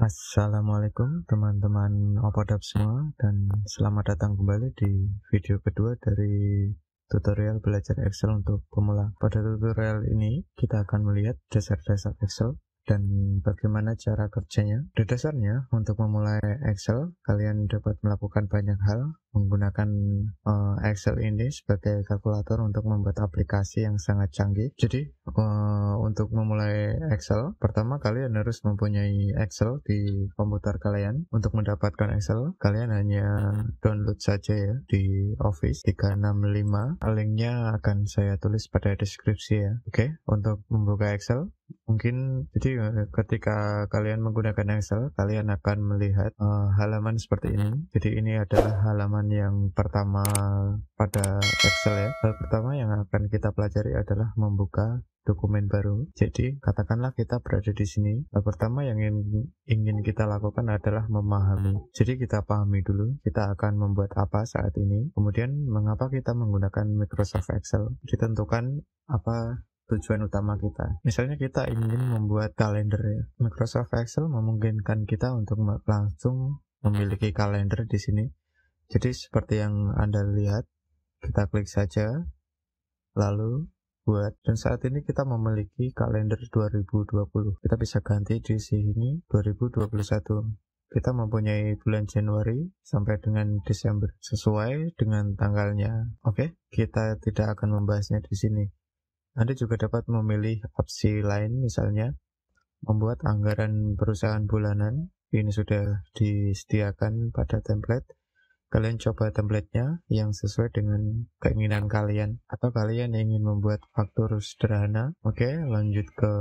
Assalamualaikum teman-teman Opodab semua dan selamat datang kembali di video kedua dari tutorial belajar Excel untuk pemula. Pada tutorial ini kita akan melihat dasar-dasar Excel dan bagaimana cara kerjanya. Di dasarnya, untuk memulai Excel, kalian dapat melakukan banyak hal, menggunakan uh, Excel ini sebagai kalkulator untuk membuat aplikasi yang sangat canggih. Jadi, uh, untuk memulai Excel, pertama kalian harus mempunyai Excel di komputer kalian. Untuk mendapatkan Excel, kalian hanya download saja ya di Office 365. Linknya akan saya tulis pada deskripsi ya. Oke, okay? untuk membuka Excel, mungkin jadi eh, ketika kalian menggunakan Excel, kalian akan melihat uh, halaman seperti ini. Jadi ini adalah halaman yang pertama pada Excel ya. Hal pertama yang akan kita pelajari adalah membuka dokumen baru. Jadi, katakanlah kita berada di sini. Hal pertama yang ingin, ingin kita lakukan adalah memahami. Hmm. Jadi, kita pahami dulu kita akan membuat apa saat ini. Kemudian, mengapa kita menggunakan Microsoft Excel? Ditentukan apa tujuan utama kita. Misalnya kita ingin membuat kalender ya. Microsoft Excel memungkinkan kita untuk langsung memiliki kalender di sini jadi seperti yang Anda lihat, kita klik saja, lalu buat. Dan saat ini kita memiliki kalender 2020. Kita bisa ganti di sini 2021. Kita mempunyai bulan Januari sampai dengan Desember sesuai dengan tanggalnya. Oke, kita tidak akan membahasnya di sini. Anda juga dapat memilih opsi lain misalnya membuat anggaran perusahaan bulanan. Ini sudah disediakan pada template kalian coba templatenya yang sesuai dengan keinginan kalian atau kalian ingin membuat faktur sederhana oke lanjut ke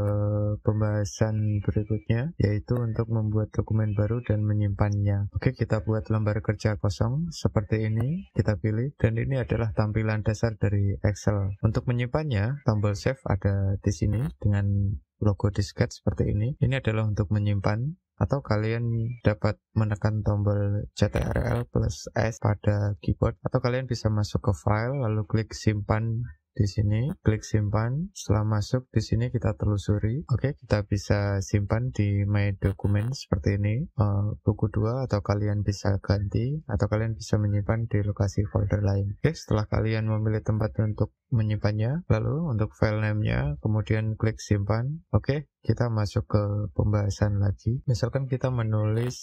pembahasan berikutnya yaitu untuk membuat dokumen baru dan menyimpannya oke kita buat lembar kerja kosong seperti ini kita pilih dan ini adalah tampilan dasar dari Excel untuk menyimpannya tombol save ada di sini dengan logo disket seperti ini ini adalah untuk menyimpan atau kalian dapat menekan tombol CTRL plus S pada keyboard atau kalian bisa masuk ke file lalu klik simpan di sini, klik simpan. Setelah masuk di sini kita telusuri. Oke, okay, kita bisa simpan di My Document seperti ini. Uh, buku 2 atau kalian bisa ganti atau kalian bisa menyimpan di lokasi folder lain. Oke, okay, setelah kalian memilih tempat untuk menyimpannya, lalu untuk file name-nya kemudian klik simpan. Oke, okay, kita masuk ke pembahasan lagi. Misalkan kita menulis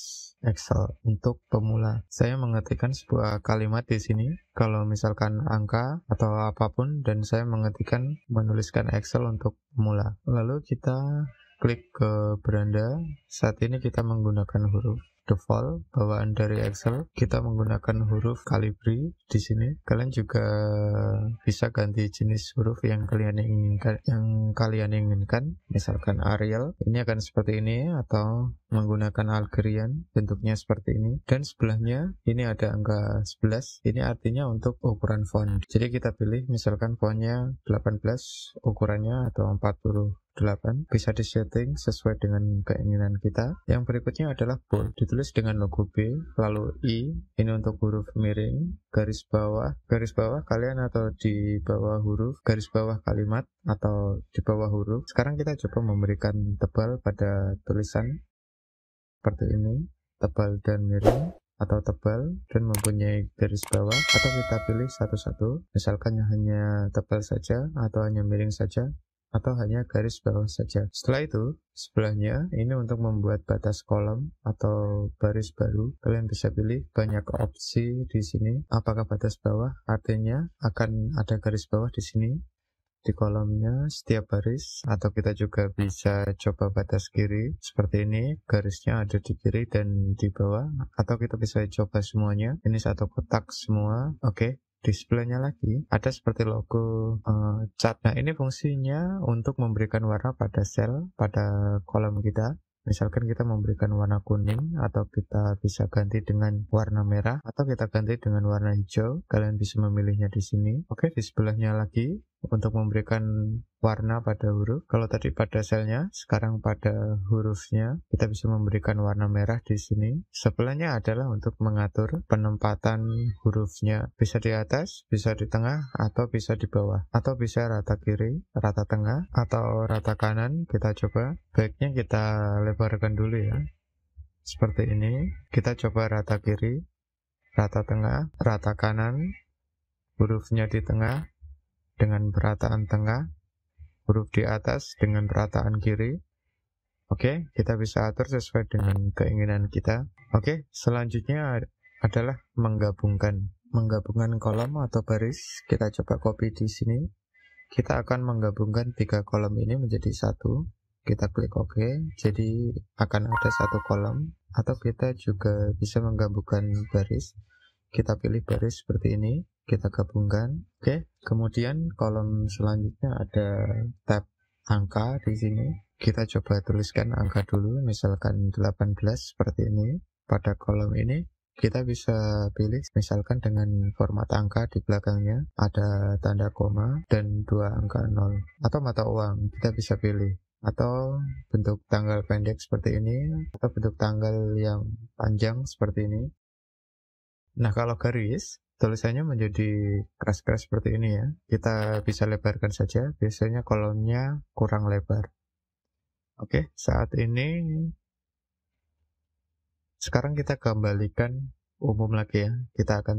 Excel untuk pemula. Saya mengetikkan sebuah kalimat di sini. Kalau misalkan angka atau apapun dan saya mengetikkan menuliskan Excel untuk pemula. Lalu kita klik ke beranda. Saat ini kita menggunakan huruf default bawaan dari Excel. Kita menggunakan huruf Calibri di sini. Kalian juga bisa ganti jenis huruf yang kalian inginkan, yang kalian inginkan. Misalkan Arial, ini akan seperti ini atau menggunakan Algerian, bentuknya seperti ini. Dan sebelahnya ini ada angka 11. Ini artinya untuk ukuran font. Jadi kita pilih misalkan fontnya 18, ukurannya atau 40 8 bisa disetting sesuai dengan keinginan kita. Yang berikutnya adalah bold, hmm. ditulis dengan logo B, lalu I, ini untuk huruf miring, garis bawah, garis bawah kalian atau di bawah huruf, garis bawah kalimat atau di bawah huruf. Sekarang kita coba memberikan tebal pada tulisan seperti ini, tebal dan miring atau tebal dan mempunyai garis bawah atau kita pilih satu-satu misalkan hanya tebal saja atau hanya miring saja atau hanya garis bawah saja. Setelah itu, sebelahnya ini untuk membuat batas kolom atau baris baru. Kalian bisa pilih banyak opsi di sini. Apakah batas bawah? Artinya akan ada garis bawah di sini di kolomnya setiap baris atau kita juga bisa coba batas kiri seperti ini garisnya ada di kiri dan di bawah atau kita bisa coba semuanya ini satu kotak semua oke okay displaynya lagi ada seperti logo uh, cat. Nah ini fungsinya untuk memberikan warna pada sel pada kolom kita. Misalkan kita memberikan warna kuning atau kita bisa ganti dengan warna merah atau kita ganti dengan warna hijau. Kalian bisa memilihnya di sini. Oke, di sebelahnya lagi untuk memberikan warna pada huruf. Kalau tadi pada selnya, sekarang pada hurufnya, kita bisa memberikan warna merah di sini. Sebelahnya adalah untuk mengatur penempatan hurufnya. Bisa di atas, bisa di tengah, atau bisa di bawah. Atau bisa rata kiri, rata tengah, atau rata kanan. Kita coba. Baiknya kita lebarkan dulu ya. Seperti ini. Kita coba rata kiri, rata tengah, rata kanan, hurufnya di tengah, dengan perataan tengah, huruf di atas dengan perataan kiri. Oke, okay, kita bisa atur sesuai dengan keinginan kita. Oke, okay, selanjutnya adalah menggabungkan. Menggabungkan kolom atau baris, kita coba copy di sini. Kita akan menggabungkan tiga kolom ini menjadi satu. Kita klik OK, jadi akan ada satu kolom. Atau kita juga bisa menggabungkan baris. Kita pilih baris seperti ini kita gabungkan oke kemudian kolom selanjutnya ada tab angka di sini kita coba tuliskan angka dulu misalkan 18 seperti ini pada kolom ini kita bisa pilih misalkan dengan format angka di belakangnya ada tanda koma dan dua angka nol atau mata uang kita bisa pilih atau bentuk tanggal pendek seperti ini atau bentuk tanggal yang panjang seperti ini nah kalau garis tulisannya menjadi keras-keras seperti ini ya. Kita bisa lebarkan saja, biasanya kolomnya kurang lebar. Oke, saat ini sekarang kita kembalikan umum lagi ya. Kita akan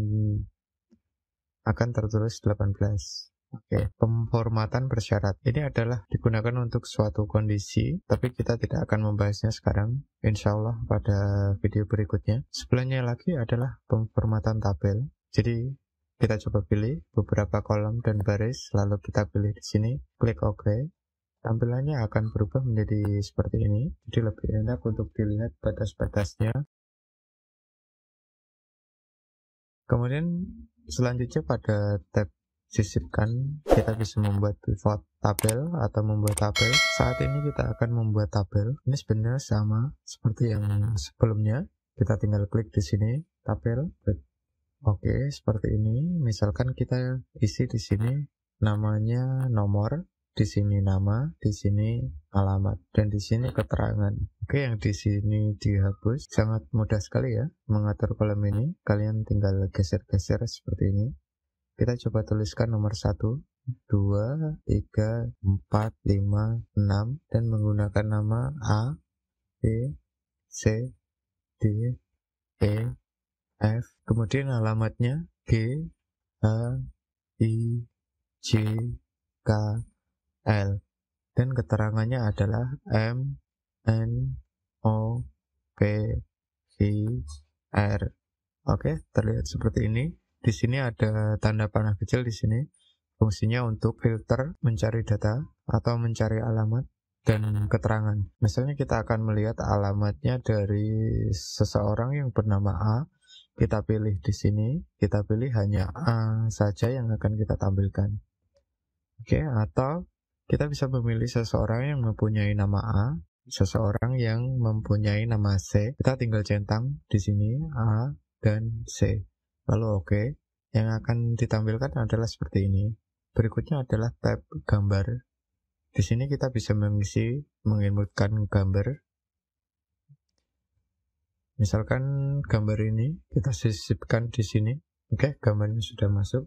akan tertulis 18. Oke, pemformatan bersyarat. Ini adalah digunakan untuk suatu kondisi, tapi kita tidak akan membahasnya sekarang. Insya Allah pada video berikutnya. Sebelahnya lagi adalah pemformatan tabel jadi kita coba pilih beberapa kolom dan baris, lalu kita pilih di sini, klik OK. Tampilannya akan berubah menjadi seperti ini, jadi lebih enak untuk dilihat batas-batasnya. Kemudian selanjutnya pada tab sisipkan, kita bisa membuat pivot tabel atau membuat tabel. Saat ini kita akan membuat tabel. Ini sebenarnya sama seperti yang sebelumnya. Kita tinggal klik di sini, tabel, klik Oke, seperti ini. Misalkan kita isi di sini namanya nomor, di sini nama, di sini alamat, dan di sini keterangan. Oke, yang di sini dihapus. Sangat mudah sekali ya mengatur kolom ini. Kalian tinggal geser-geser seperti ini. Kita coba tuliskan nomor 1, 2, 3, 4, 5, 6, dan menggunakan nama A, B, C, D, E, F, kemudian alamatnya G, H, I, J, K, L. Dan keterangannya adalah M, N, O, P, Q, R. Oke, terlihat seperti ini. Di sini ada tanda panah kecil di sini. Fungsinya untuk filter mencari data atau mencari alamat dan keterangan. Misalnya kita akan melihat alamatnya dari seseorang yang bernama A kita pilih di sini, kita pilih hanya A saja yang akan kita tampilkan. Oke, okay, atau kita bisa memilih seseorang yang mempunyai nama A, seseorang yang mempunyai nama C. Kita tinggal centang di sini A dan C. Lalu oke, okay. yang akan ditampilkan adalah seperti ini. Berikutnya adalah tab gambar. Di sini kita bisa mengisi, menginputkan gambar Misalkan gambar ini kita sisipkan di sini. Oke, okay, gambarnya sudah masuk.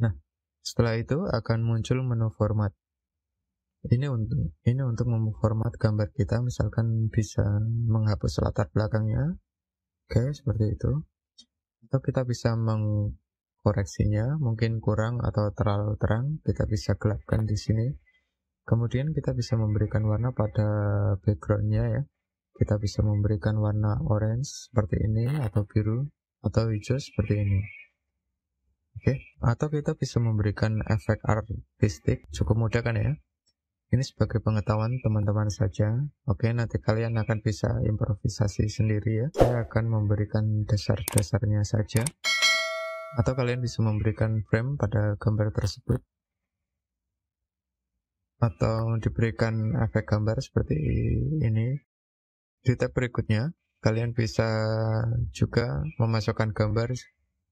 Nah, setelah itu akan muncul menu format. Ini untuk ini untuk memformat gambar kita, misalkan bisa menghapus latar belakangnya. Oke, okay, seperti itu. Atau kita bisa mengkoreksinya, mungkin kurang atau terlalu terang, kita bisa gelapkan di sini. Kemudian kita bisa memberikan warna pada backgroundnya ya kita bisa memberikan warna orange seperti ini atau biru atau hijau seperti ini oke okay. atau kita bisa memberikan efek artistik cukup mudah kan ya ini sebagai pengetahuan teman-teman saja oke okay, nanti kalian akan bisa improvisasi sendiri ya saya akan memberikan dasar-dasarnya saja atau kalian bisa memberikan frame pada gambar tersebut atau diberikan efek gambar seperti ini di tab berikutnya kalian bisa juga memasukkan gambar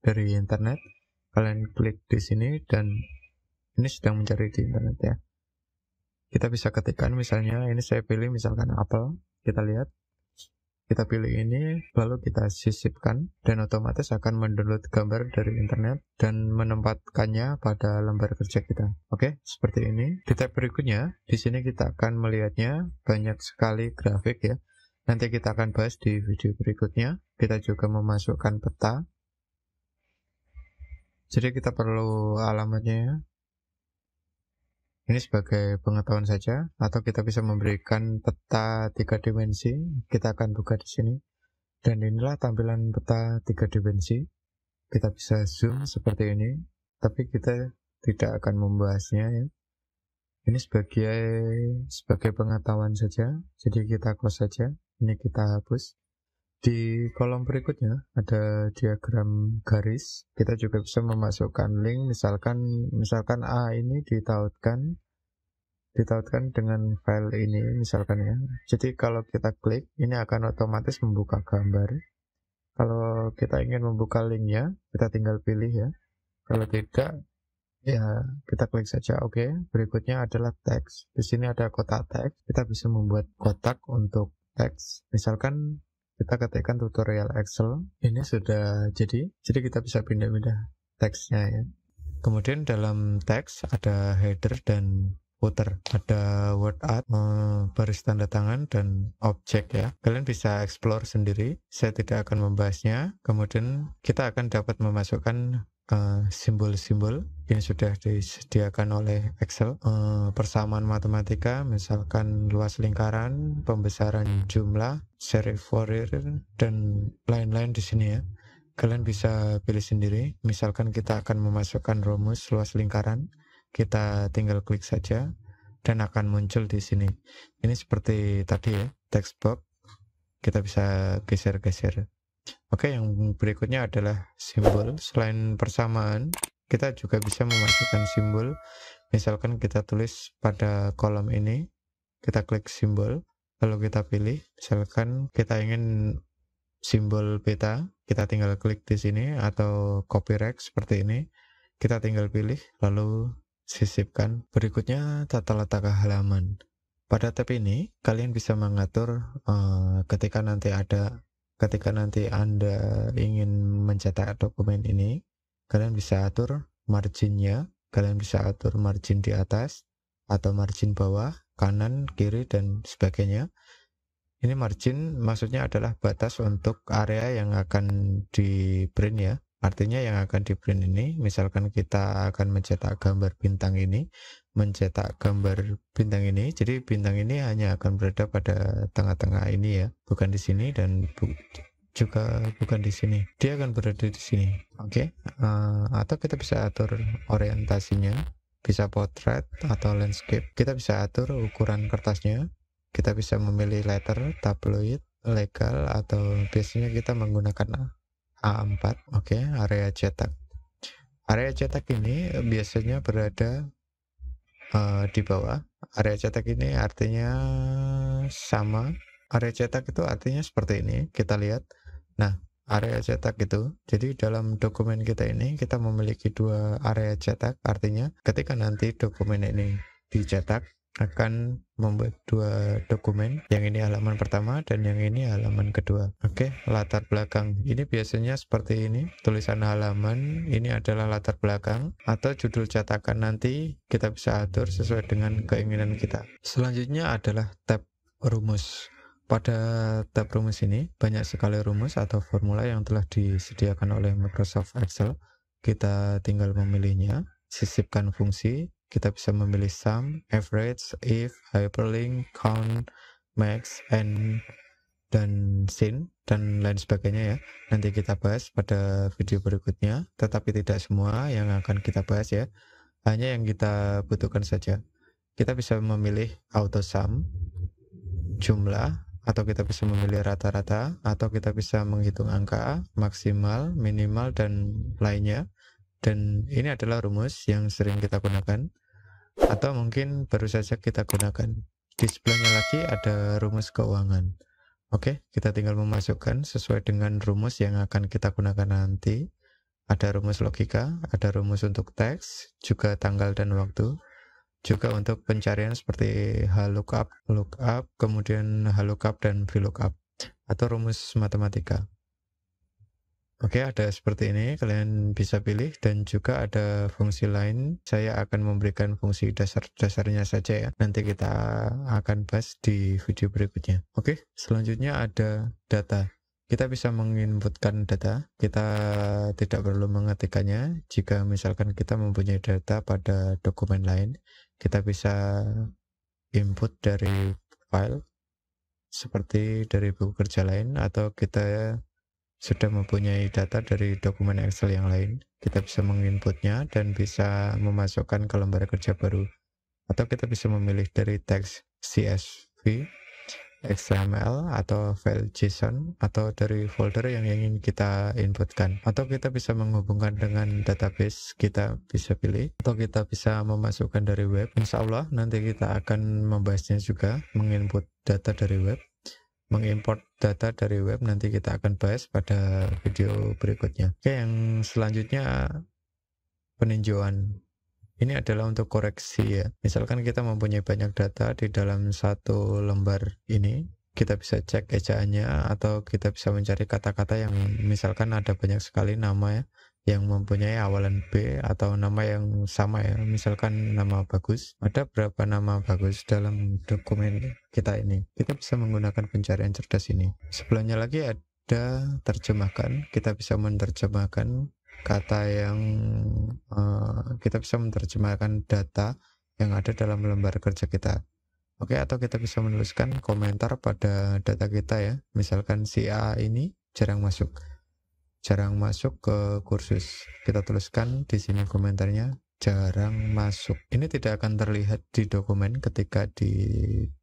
dari internet kalian klik di sini dan ini sedang mencari di internet ya kita bisa ketikkan misalnya ini saya pilih misalkan apel kita lihat kita pilih ini lalu kita sisipkan dan otomatis akan mendownload gambar dari internet dan menempatkannya pada lembar kerja kita oke seperti ini di tab berikutnya di sini kita akan melihatnya banyak sekali grafik ya Nanti kita akan bahas di video berikutnya. Kita juga memasukkan peta. Jadi kita perlu alamatnya ya. Ini sebagai pengetahuan saja, atau kita bisa memberikan peta tiga dimensi. Kita akan buka di sini. Dan inilah tampilan peta tiga dimensi. Kita bisa zoom seperti ini, tapi kita tidak akan membahasnya ya. Ini sebagai sebagai pengetahuan saja, jadi kita close saja ini kita hapus di kolom berikutnya ada diagram garis kita juga bisa memasukkan link misalkan misalkan A ini ditautkan ditautkan dengan file ini misalkan ya jadi kalau kita klik ini akan otomatis membuka gambar kalau kita ingin membuka linknya kita tinggal pilih ya kalau tidak ya kita klik saja oke okay. berikutnya adalah teks di sini ada kotak teks kita bisa membuat kotak untuk teks. Misalkan kita ketikkan tutorial Excel, ini sudah jadi. Jadi kita bisa pindah-pindah teksnya ya. Kemudian dalam teks ada header dan footer. Ada word art, eh, baris tanda tangan, dan objek ya. Kalian bisa explore sendiri, saya tidak akan membahasnya. Kemudian kita akan dapat memasukkan Eh, simbol-simbol uh, yang sudah disediakan oleh Excel uh, persamaan matematika misalkan luas lingkaran pembesaran hmm. jumlah seri Fourier dan lain-lain di sini ya kalian bisa pilih sendiri misalkan kita akan memasukkan rumus luas lingkaran kita tinggal klik saja dan akan muncul di sini ini seperti tadi ya textbox. kita bisa geser-geser Oke, yang berikutnya adalah simbol. Selain persamaan, kita juga bisa memasukkan simbol. Misalkan kita tulis pada kolom ini, kita klik simbol, lalu kita pilih. Misalkan kita ingin simbol beta, kita tinggal klik di sini atau copy seperti ini. Kita tinggal pilih, lalu sisipkan. Berikutnya, tata letak halaman. Pada tab ini, kalian bisa mengatur uh, ketika nanti ada ketika nanti Anda ingin mencetak dokumen ini, kalian bisa atur marginnya, kalian bisa atur margin di atas atau margin bawah, kanan, kiri, dan sebagainya. Ini margin maksudnya adalah batas untuk area yang akan di print ya. Artinya yang akan di-print ini, misalkan kita akan mencetak gambar bintang ini, mencetak gambar bintang ini, jadi bintang ini hanya akan berada pada tengah-tengah ini ya, bukan di sini dan bu juga bukan di sini. Dia akan berada di sini, oke? Okay? Uh, eh, atau kita bisa atur orientasinya, bisa potret atau landscape. Kita bisa atur ukuran kertasnya, kita bisa memilih letter, tabloid, legal, atau biasanya kita menggunakan A4 oke okay, area cetak area cetak ini biasanya berada uh, di bawah area cetak ini artinya sama area cetak itu artinya seperti ini kita lihat nah area cetak itu. Jadi dalam dokumen kita ini kita memiliki dua area cetak, artinya ketika nanti dokumen ini dicetak, akan membuat dua dokumen yang ini halaman pertama dan yang ini halaman kedua oke latar belakang ini biasanya seperti ini tulisan halaman ini adalah latar belakang atau judul cetakan nanti kita bisa atur sesuai dengan keinginan kita selanjutnya adalah tab rumus pada tab rumus ini banyak sekali rumus atau formula yang telah disediakan oleh Microsoft Excel kita tinggal memilihnya sisipkan fungsi kita bisa memilih sum, average, if, hyperlink, count, max, and dan sin dan lain sebagainya ya. Nanti kita bahas pada video berikutnya, tetapi tidak semua yang akan kita bahas ya. Hanya yang kita butuhkan saja. Kita bisa memilih auto sum, jumlah, atau kita bisa memilih rata-rata, atau kita bisa menghitung angka, maksimal, minimal, dan lainnya. Dan ini adalah rumus yang sering kita gunakan atau mungkin baru saja kita gunakan. Di sebelahnya lagi ada rumus keuangan. Oke, kita tinggal memasukkan sesuai dengan rumus yang akan kita gunakan nanti. Ada rumus logika, ada rumus untuk teks, juga tanggal dan waktu juga untuk pencarian seperti HLOOKUP, LOOKUP, kemudian HLOOKUP dan VLOOKUP atau rumus matematika. Oke, ada seperti ini. Kalian bisa pilih dan juga ada fungsi lain. Saya akan memberikan fungsi dasar-dasarnya saja ya. Nanti kita akan bahas di video berikutnya. Oke, selanjutnya ada data. Kita bisa menginputkan data. Kita tidak perlu mengetikkannya. Jika misalkan kita mempunyai data pada dokumen lain, kita bisa input dari file seperti dari buku kerja lain atau kita sudah mempunyai data dari dokumen Excel yang lain, kita bisa menginputnya dan bisa memasukkan ke lembar kerja baru. Atau kita bisa memilih dari teks CSV, XML, atau file JSON, atau dari folder yang ingin kita inputkan. Atau kita bisa menghubungkan dengan database, kita bisa pilih. Atau kita bisa memasukkan dari web. Insya Allah nanti kita akan membahasnya juga, menginput data dari web mengimport data dari web nanti kita akan bahas pada video berikutnya. Oke, yang selanjutnya peninjauan. Ini adalah untuk koreksi ya. Misalkan kita mempunyai banyak data di dalam satu lembar ini, kita bisa cek ejaannya atau kita bisa mencari kata-kata yang misalkan ada banyak sekali nama ya yang mempunyai awalan B atau nama yang sama ya misalkan nama bagus ada berapa nama bagus dalam dokumen kita ini kita bisa menggunakan pencarian cerdas ini sebelumnya lagi ada terjemahkan kita bisa menerjemahkan kata yang uh, kita bisa menerjemahkan data yang ada dalam lembar kerja kita Oke, atau kita bisa menuliskan komentar pada data kita ya. Misalkan si A ini jarang masuk jarang masuk ke kursus. Kita tuliskan di sini komentarnya jarang masuk. Ini tidak akan terlihat di dokumen ketika di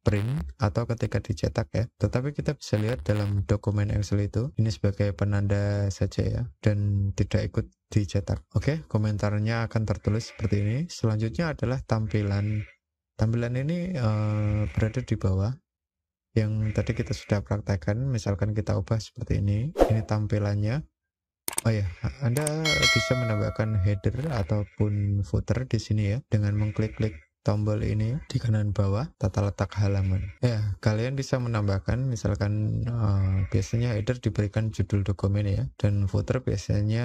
print atau ketika dicetak ya. Tetapi kita bisa lihat dalam dokumen Excel itu ini sebagai penanda saja ya dan tidak ikut dicetak. Oke, komentarnya akan tertulis seperti ini. Selanjutnya adalah tampilan. Tampilan ini uh, berada di bawah yang tadi kita sudah praktekkan misalkan kita ubah seperti ini ini tampilannya Oh ya, Anda bisa menambahkan header ataupun footer di sini ya dengan mengklik-klik tombol ini di kanan bawah tata letak halaman ya kalian bisa menambahkan misalkan uh, biasanya header diberikan judul dokumen ya dan footer biasanya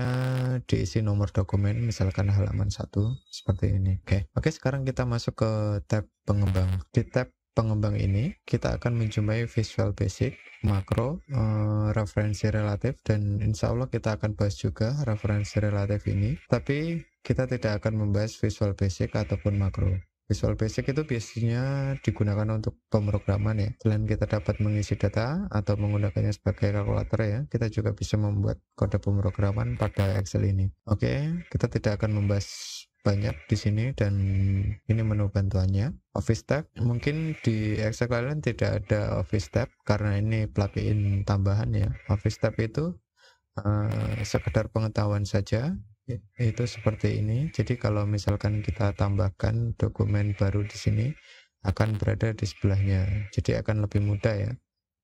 diisi nomor dokumen misalkan halaman satu seperti ini oke okay. oke okay, sekarang kita masuk ke tab pengembang di tab pengembang ini, kita akan menjumpai Visual Basic, makro, uh, referensi relatif, dan insya Allah kita akan bahas juga referensi relatif ini. Tapi kita tidak akan membahas Visual Basic ataupun makro. Visual Basic itu biasanya digunakan untuk pemrograman ya. Selain kita dapat mengisi data atau menggunakannya sebagai kalkulator ya, kita juga bisa membuat kode pemrograman pada Excel ini. Oke, kita tidak akan membahas banyak di sini dan ini menu bantuannya. Office tab mungkin di Excel kalian tidak ada Office tab karena ini plugin tambahan ya. Office tab itu uh, sekedar pengetahuan saja itu seperti ini. Jadi kalau misalkan kita tambahkan dokumen baru di sini akan berada di sebelahnya. Jadi akan lebih mudah ya.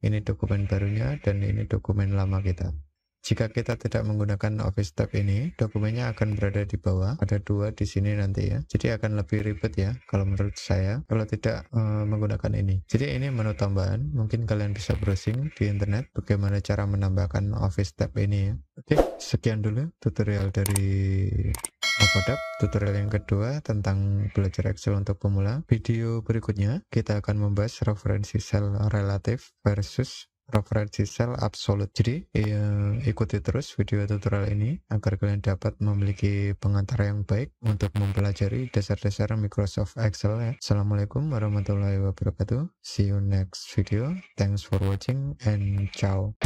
Ini dokumen barunya dan ini dokumen lama kita. Jika kita tidak menggunakan Office tab ini, dokumennya akan berada di bawah. Ada dua di sini nanti ya. Jadi akan lebih ribet ya kalau menurut saya kalau tidak e, menggunakan ini. Jadi ini menu tambahan. Mungkin kalian bisa browsing di internet bagaimana cara menambahkan Office tab ini ya. Oke, sekian dulu tutorial dari Avodab. Tutorial yang kedua tentang belajar Excel untuk pemula. Video berikutnya kita akan membahas referensi sel relatif versus referensi sel absolut. Jadi ya, ikuti terus video tutorial ini agar kalian dapat memiliki pengantar yang baik untuk mempelajari dasar-dasar Microsoft Excel. Ya. Assalamualaikum warahmatullahi wabarakatuh. See you next video. Thanks for watching and ciao.